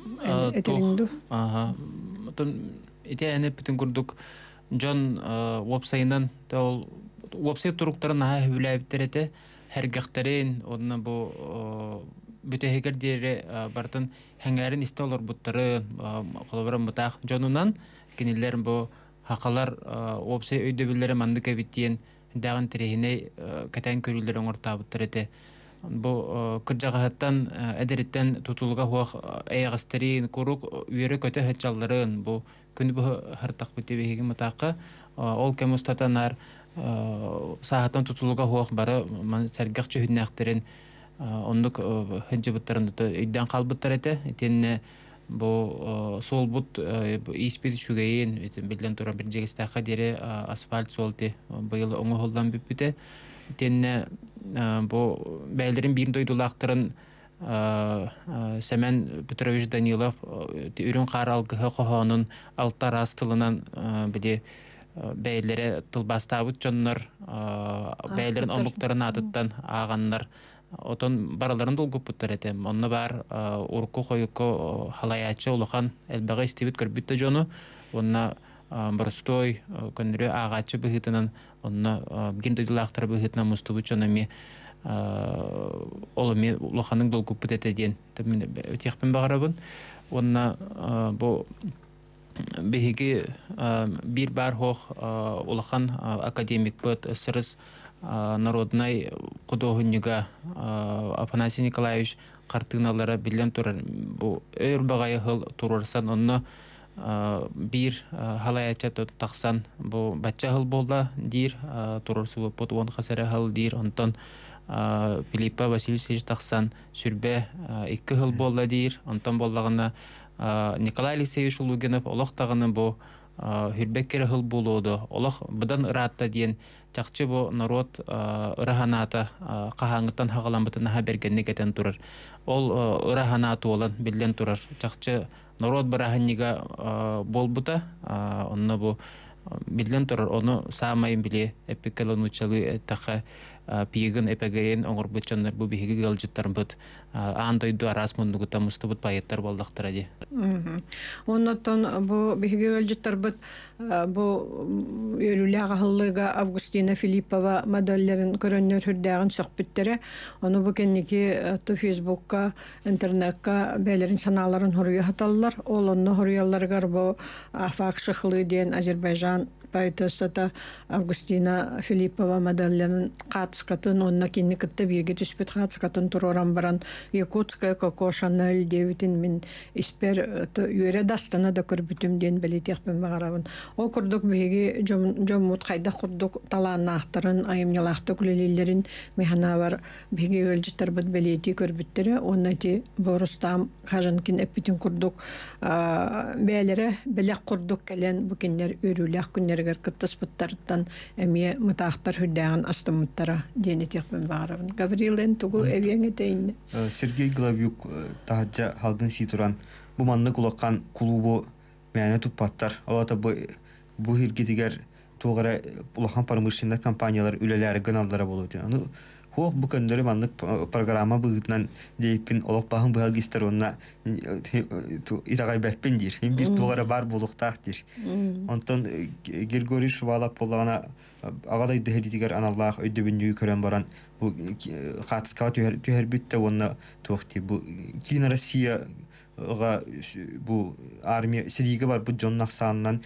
Speaker 1: этериңду
Speaker 4: ага итэ бүтүн курдук жон э, уопсайынан ол уопсай туруктарын аа хүлээбиттерете хергехтерин онна бу э, бүтехегер э, бартын хәңәрин исте олар буттары колобран бутах жонунан кинилер бу хакалар уопсай өйдөбүллере манды кебиттиен дагын тирехине кэтен көрүлдер оңортаабыттарете бу э, кыржагаттан әдереттен э, тутулга хуак эягастерин курук э, үйөрө көтө хэтчалларын бу күн бу хартак битебиги матакы ол кемустатанар саатан тутулга хуак бары ман сергак чөһүннактерин ондук хэнджибуттарын үйдөн калбыттар эте тенне бу сол бут испит шугейин билден бір бир жегистака дере асфальт солти быйыл оңо холдан бүппүте тенне бо э, бәйлерин бирин дойдулактырын э, э, сәмән Петрович Данилов үрүн каралгыһы кохонун алтар тылынан биде бәйлере тылбастабыт жоннор бәйлерин омлуктарын атыттан аганнар отон бараларын долгуппуттар этем онно бар урку койуку халаячы улухан элбеге истибит көрбүттө жону онна боростой көндүрү агачы быхытынан онно гендойдулактар быхытынан мустубу чонами олами улаханың долгуппут этеден техпин багарабын онна бу биһиги бир бар хох улахан академик быт сырыс народной кудохуннига Афанасий Николаевич картыналары билем турар бу өр багайы хыл турарсан Э, бир э, халай ачат тахсан бу бача хыл болда дир э, турорсу пот он хасара хыл дир онтон Филиппа Васильевич тахсан сүрбе икки хыл болда дир онтон боллагына Николай Алексеевич Лугинов олох тагыны бу хүрбеккер хыл болуоду олох быдан ыраатта диен чакчы бу народ ыраханата кахаңыттан хагаланбытына берген бергенне кетен турар ол ыраханаты олан билден турар чакчы болбута онно бу билден турар ону биле о пиигин эпегейин оңорбутчаннар бу биһиги галжыттарбыт аандойду араас мундугута мустубут байыттар болдактар ади
Speaker 1: оннотон бу биһиги галжыттарбыт бу өрүлээх аһыллыга августина филиппова модельлерин көрөннөр хүрдээген сөхбүттере ону бу кенники э, ту фейсбукка интернетка саналарын санааларын хоруя хаталлар олонну хоруялларгар бу афақ шыхлы ден азербайжан пайтасата Августина Филиппова модельлерин қатысқатын онна кенне кітті бирге түспет қатысқатын тұр орам баран Якутская Коко Шанель девитин мен испер үйере дастана да көрбүтүм ден белетекпен бағарабын. Ол күрдік беге жомут қайда күрдік тала ақтарын, айымнелақты күлелелерін механа бар беге өлжіттер бұд белеті он онна те борыстам қажынкин курдук күрдік бәлері білек күрдік келен бүкендер өрілек күнерге эгер кыттыс буттардан эмне мытахтар хүдэн астым тара дени техпен Гаврилен тугу эвеңге дейин
Speaker 2: э, Сергей Главюк э, тажа халдын ситуран, бу манны кулаккан клубу мәне туппаттар алата бу бу хиргидер тугара улахан парамышында кампаниялар үлеләре гыналдыра булыды аны Хуох бу көндөрү маннык э, программа бүгүтнан дейпин олох бахын бу гистер онна э, э, итагай бэппин дир. Хим бир тугара бар булуктах дир. Онтон Григорий Шувалап болгана агалай дэхэдигер аналлах өйдөбүн жүй көрөн баран бу хатска түһер битте онна тохти бу Кина Россия ға бу армия сирийге бар бу жоннақ санынан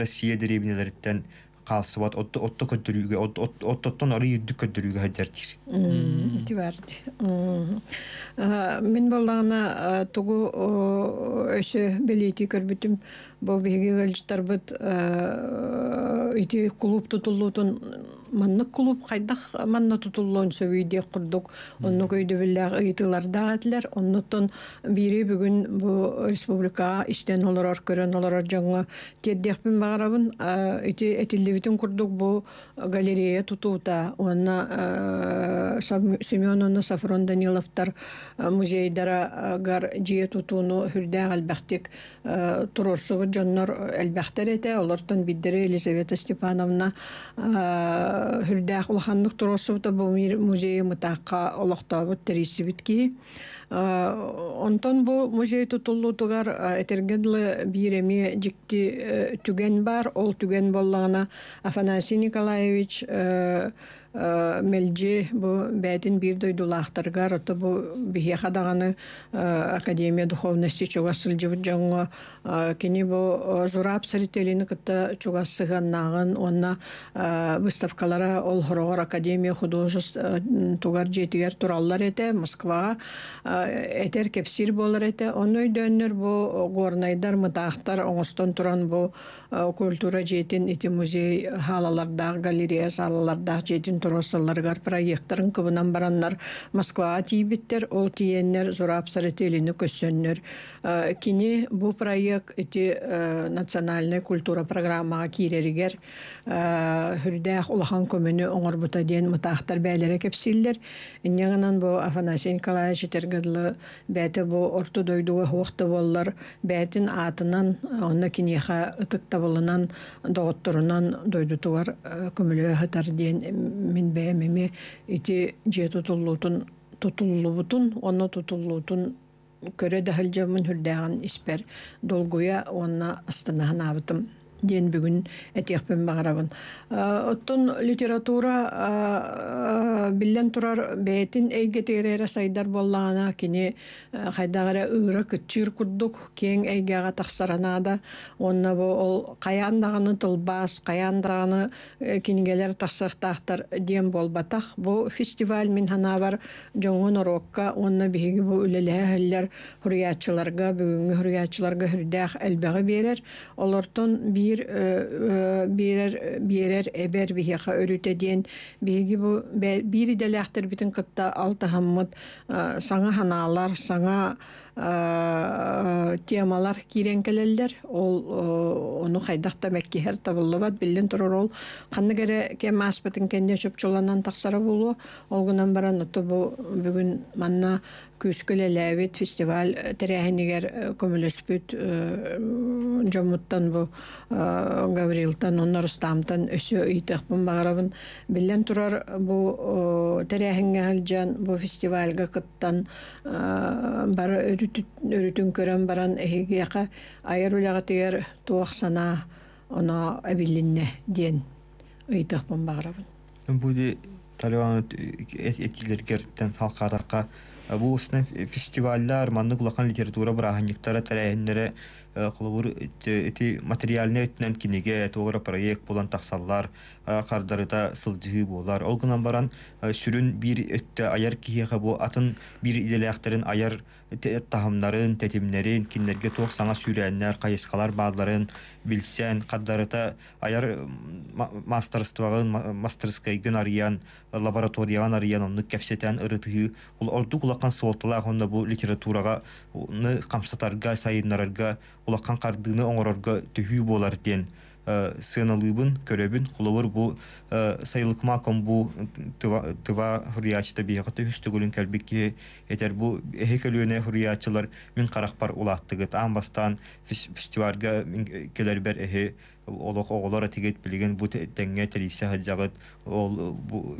Speaker 2: россия деревнелериттен қалыс бат отты отты көтүрүгө отты оттон ары үдү көтүрүгө хаҗар тир.
Speaker 1: Итибар. Мен э, болдагына э, тугу өшө белети көрбүтүм. бу биһиги өлжүтарбыт ити кулуп тутуллутун маннык клуб кайдах манна тутуллун сөбүйде курдук онну көйдөбүллаг ыйтыларда этилер оннутон бири бүгүн бу республика истен олорор көрөн олорор жоңго теддехпин багарабын ити этилдибитин курдук бу галерея тутуута э, онна Семеновна Сафрон Даниловтар э, музейдара э, гар жие тутууну хүрдәг албахтик турорсугу дьоннор элбэхтер эте олортон биддери Елизавета Степановна э, хүрдээх улаханнык туросубута бу музей мытаакка олохтобут терисибит ки э, онтон бу музей тутуллутугар этергедлы бииреми дикти э, түген бар ол түген боллағына Афанасий Николаевич Э, мэлджи бу бэтин бир дойдулаахтарга бу э, академия духовности чугас жыбыт жаңа э, кини бу журап сарителини кытта онна выставкалара ол хорогор академия художеств тугар жетигер тураллар эте москвага этер кепсир болар эте онной дөннөр бу горнайдар мытаахтар оңостон туран бу культура жетин ити музей халаларда галерея салалардаах жетин туросаллар проекттарын кубынан бараннар Москва ати биттер ол тиеннер зурап сарателини көсөннөр э, кини бу проект эти э, национальная культура программаға акиреригер э, хурдах улахан көмөнү оңор бута ден мутахтар байлары кепсиллер ингенан бу афанаси николаевич тергедлы бете бу орто дойдуга боллар бетин атынан онна кинеха ытыкта болунан доготтурунан дойдутувар көмөлө хатар ден мен бәмеме ити же тутуллутун тутуллубутун онно тутуллутун көрө дахыл жамын хүрдәган испер долгуя онна астына абытым диен бүгүн этеп мен баграбын. Э, оттон литература э, э, биллен турар бетин эйге терер сайдар боллана кини хайдагара өрө кетчир курдук кен эйгеге тахсарана да онна бу ол каяндагыны тулбас каяндагыны кингелер тахсах тахтар ден болбатак бу фестиваль мен һана бар жоңгон рокка онна биги бу үлелеһеллер хурячыларга бүгүн хурячыларга хурдах элбеге берер олортон бир э, э, бирер бирер эбер бихе өрүтө ден биги бу бири дәләхтер битен кытта алтаһаммат э, саңа ханалар саңа Э, темалар кирен келелдер. Ол э, ону хайдақта мәкке хер табылы бад, білін тұрыр ол. Қанны кәрі кем аспатын чоланан тақсары болу. Ол күнан баран ұты бұ бүгін манна күшкілі ләует фестивал тірәхінігер э, көмілес бүт жомуттан бұ Гаврилтан, оны Рустамтан өсі үйтіқ бұн бағарабын. Білін тұрар бұ тірәхінгі әлжан бұ фестивалға қыттан бары үр үрүтүн көрөн баран эхигияка айыр улягатыгер туох сана оно абилинне диэн ыйтыхпын багырабын
Speaker 2: буди талибан этилер керттен салкадакка бу усна фестивалдар манны кулакан литература быраханниктара тарайыннере кулубур эти материальный өтүнөн киниге туура проект булан таксаллар қардарыта сылжыһы болар. Ол баран сүрүн бир өтті аяр киһиэхэ бу атын бир иделээхтерин аяр тахымнарын, тетимнерин, киннерге тоқ саңа сүйрәннәр, кайыскалар баларын билсен, кардарыта аяр мастерствагын, мастерскай гын арыян, лабораториян арыян, оны кепсетен ырытыһы, орду онда бу литератураға ны камсатарга, сайыннарарга, улакан қардыны оңорорга түһүү болар ден. э сәнәлүбән көрэбән кулобор бу э, сайлыкма ком бу тыва хруячта биягы тыш түгөлн кәлбикке әтер бу һекәл yöнә хруячлар мин карақбар улаты амбастан фиш э, келер келәр бер әһе олоқ оғоларга тигет билгән бу тәнгә телисе хәҗәрат ул бу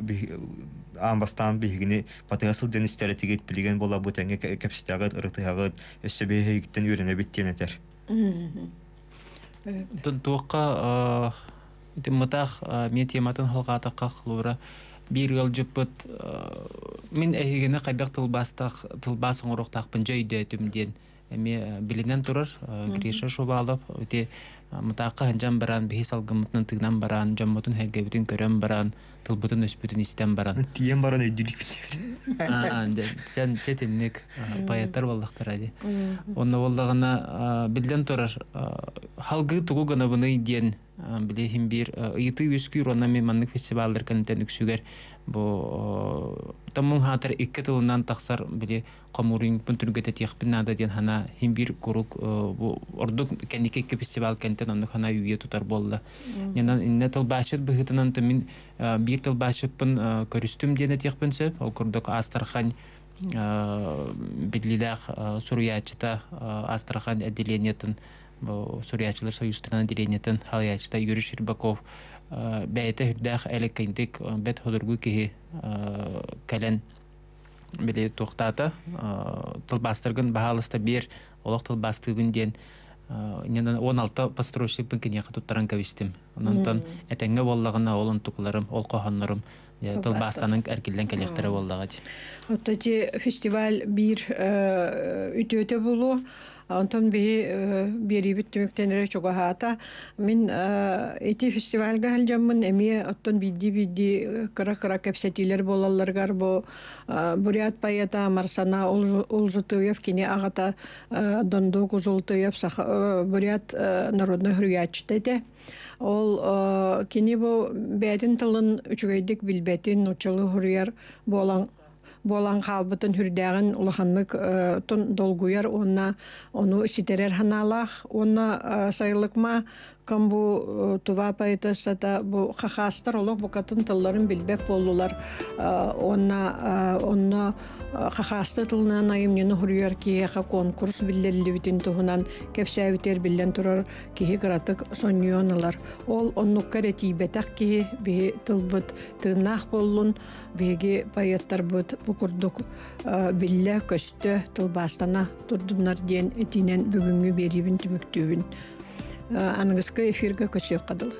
Speaker 2: амбастан биһине патерасл дәнистәре тигет билгән була бу тәнгә капистагы рытыягы йөсәбе һик тәнюренә бит тинәтер
Speaker 4: туоққа э, тыммытах э, мен тематын хылғатаққа қылуыра биргал жыппыт э, мен эхигене кайдак тылбастах тылбас оңорохтахпын жөйдө түмден эми билинен турар гриша алып өте мытааққа ханжан баран бихи салгымытын тыгынан баран жоммотун хергебитин көрөн баран тылбытын өспүтүн истен баран тиен баран өйдүлик сен четинник поэттар болдактар ади онно боллагана билден турар халгы тугу гана быны диен билехим бир ыйыты үскүр онна мен маннык фестивалдар кэнтен үксүгер бу тамуң хаатыр икки тылынан таксар били қамурин бүнтүргете тиях пинада ден хана химбир курук э, ордук кеннике фестиваль кентен онну хана үйе тутар болды нена инне тыл башыт быхытынан тымин э, бир тыл башыппын э, көрүстүм дене тиякпинсе ол курдук астархань биллилах суруячыта астрахань отделениетин сурячылар союзтарына отделениетин халаячыта юрий щербаков бәйте хүрдәх әлі кендік бәт ходыргу кеһи кәлән биле тоқтаты э, тылбастыргын бағалысты бер олық тылбастыгынден э, ненен он алты постройщи пынкине туттаран кабистим Онынтан этеңге болдығына олын тұқыларым, ол кохоннорум э, тылбастанын болды келектери
Speaker 1: боллагы фестиваль бир өте болу Онтон биһи бири мен чугаһаата. Мин эти фестивальга халжаммын, эми оттон бидди-бидди кыра-кыра кепсетилер болалларгар бо бурят паята марсана улжутуев кини агата донду кузултуев бурят народный хруячтете. Ол кини бу бәдин тылын үчүгәйдик билбетин нучылы хурияр болан халбытын хүрдәгін улаханлык э, тон долгуяр онна ону ситерер ханалах онна э, сайлыкма кем бу э, тува пайтаса сата бу хахастар олог бу катын талларын билбеп боллулар э, онна э, онна хахаста тулна наимне нуруяр ки ха конкурс биллелли бүтүн тунан кепшевтер биллен турар ки хигратык сонниёналар ол онну керети бетак ки би тулбут тынах боллун беги пайаттар бут бу курдук билле көштө тулбастана турдунар ден этинен бүгүнгү берибин түмүктүбүн Э, аныңыскы эфирге көсөк қадыл.